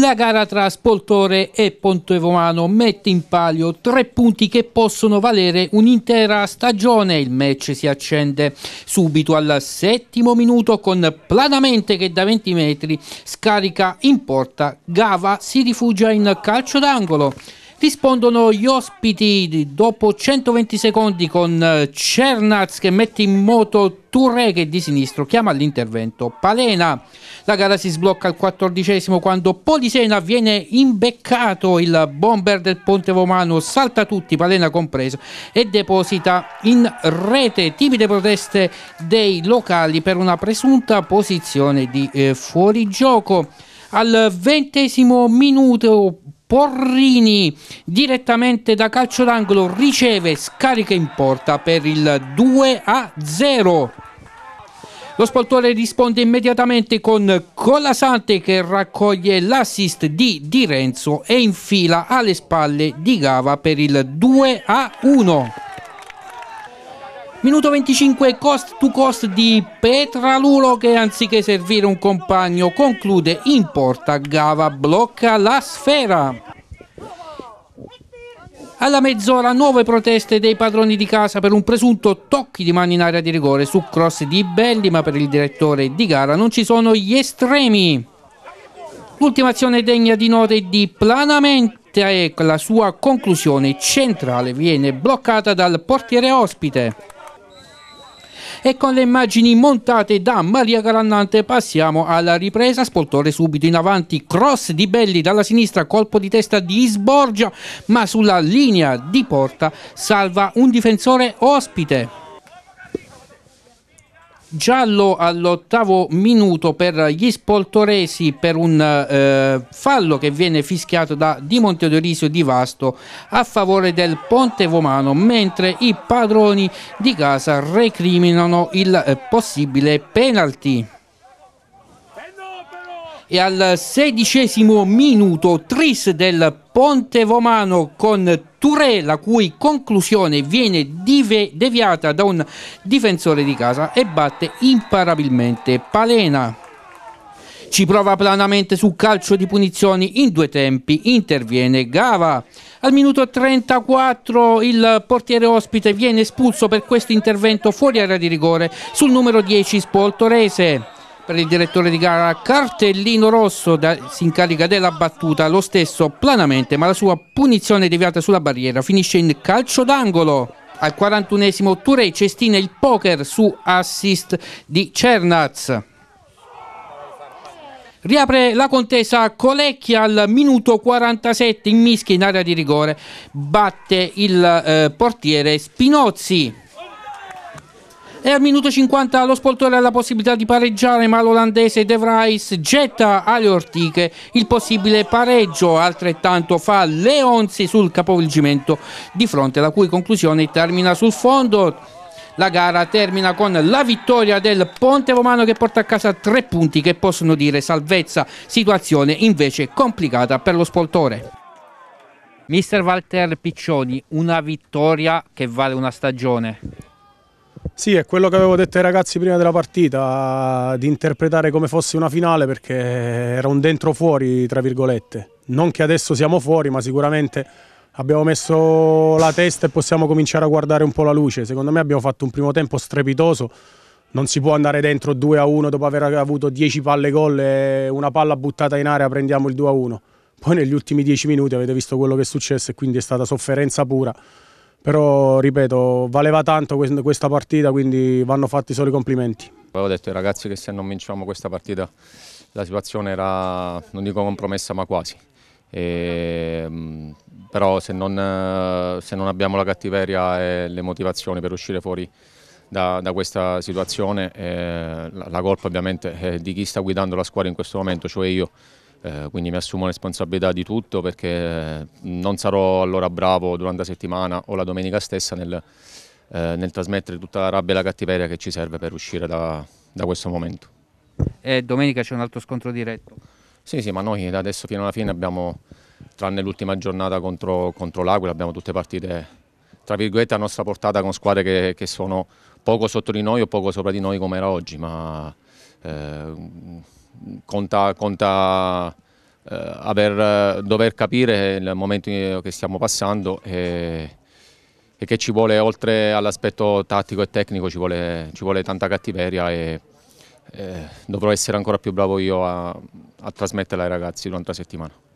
La gara tra Spoltore e Pontevomano mette in palio tre punti che possono valere un'intera stagione. Il match si accende subito al settimo minuto con Planamente che da 20 metri scarica in porta. Gava si rifugia in calcio d'angolo rispondono gli ospiti dopo 120 secondi con eh, Cernaz che mette in moto Touré che di sinistro chiama all'intervento Palena. La gara si sblocca al quattordicesimo quando Polisena viene imbeccato il bomber del Ponte Romano, salta tutti, Palena compreso, e deposita in rete timide proteste dei locali per una presunta posizione di eh, fuorigioco. Al ventesimo minuto Porrini direttamente da calcio d'angolo riceve, scarica in porta per il 2 a 0. Lo spoltore risponde immediatamente con Colasante che raccoglie l'assist di Di Renzo e infila alle spalle di Gava per il 2 a 1. Minuto 25 cost to cost di Petralulo che anziché servire un compagno conclude in porta, Gava blocca la sfera. Alla mezz'ora nuove proteste dei padroni di casa per un presunto tocchi di mano in area di rigore su cross di Belli, ma per il direttore di gara non ci sono gli estremi. L'ultima azione degna di note di planamente e la sua conclusione centrale viene bloccata dal portiere ospite e con le immagini montate da Maria Galannante passiamo alla ripresa, spoltore subito in avanti, cross di Belli dalla sinistra, colpo di testa di Sborgia ma sulla linea di porta salva un difensore ospite giallo all'ottavo minuto per gli spoltoresi per un eh, fallo che viene fischiato da Di Monteodorisio Di Vasto a favore del Ponte Vomano mentre i padroni di casa recriminano il eh, possibile penalty e al sedicesimo minuto Tris del Ponte Vomano con Touré, la cui conclusione viene dive- deviata da un difensore di casa e batte imparabilmente Palena. Ci prova planamente su calcio di punizioni in due tempi, interviene Gava. Al minuto 34 il portiere ospite viene espulso per questo intervento fuori area di rigore sul numero 10 Spoltorese per il direttore di gara cartellino rosso da, si incarica della battuta lo stesso planamente ma la sua punizione deviata sulla barriera finisce in calcio d'angolo al 41esimo Touré cestina il poker su assist di Cernaz Riapre la contesa Colecchia al minuto 47 in mischia in area di rigore, batte il eh, portiere Spinozzi. E al minuto 50 lo spoltore ha la possibilità di pareggiare, ma l'olandese De Vries getta alle ortiche il possibile pareggio. Altrettanto fa Leonzi sul capovolgimento di fronte, la cui conclusione termina sul fondo. La gara termina con la vittoria del Ponte Romano che porta a casa tre punti che possono dire salvezza, situazione invece complicata per lo spoltore. Mister Walter Piccioni, una vittoria che vale una stagione. Sì, è quello che avevo detto ai ragazzi prima della partita, di interpretare come fosse una finale perché era un dentro fuori, tra virgolette. Non che adesso siamo fuori, ma sicuramente abbiamo messo la testa e possiamo cominciare a guardare un po' la luce. Secondo me abbiamo fatto un primo tempo strepitoso. Non si può andare dentro 2 a 1 dopo aver avuto 10 palle gol e una palla buttata in area prendiamo il 2 a 1. Poi negli ultimi 10 minuti avete visto quello che è successo e quindi è stata sofferenza pura però ripeto, valeva tanto questa partita, quindi vanno fatti solo i complimenti. Avevo detto ai ragazzi che se non vinciamo questa partita la situazione era, non dico compromessa, ma quasi. E, però se non, se non, abbiamo la cattiveria e le motivazioni per uscire fuori da, da questa situazione, eh, la, la colpa ovviamente è di chi sta guidando la squadra in questo momento, cioè io. Eh, quindi mi assumo la responsabilità di tutto perché eh, non sarò allora bravo durante la settimana o la domenica stessa nel, eh, nel trasmettere tutta la rabbia e la cattiveria che ci serve per uscire da, da questo momento. E domenica c'è un altro scontro diretto? Sì, sì, ma noi da adesso fino alla fine abbiamo, tranne l'ultima giornata contro, contro l'Aquila, abbiamo tutte partite tra virgolette a nostra portata con squadre che, che sono poco sotto di noi o poco sopra di noi come era oggi, ma eh, conta, conta eh, aver, dover capire il momento che stiamo passando e, e che ci vuole, oltre all'aspetto tattico e tecnico, ci vuole, ci vuole tanta cattiveria e, e eh, dovrò essere ancora più bravo io a, a trasmetterla ai ragazzi durante la settimana.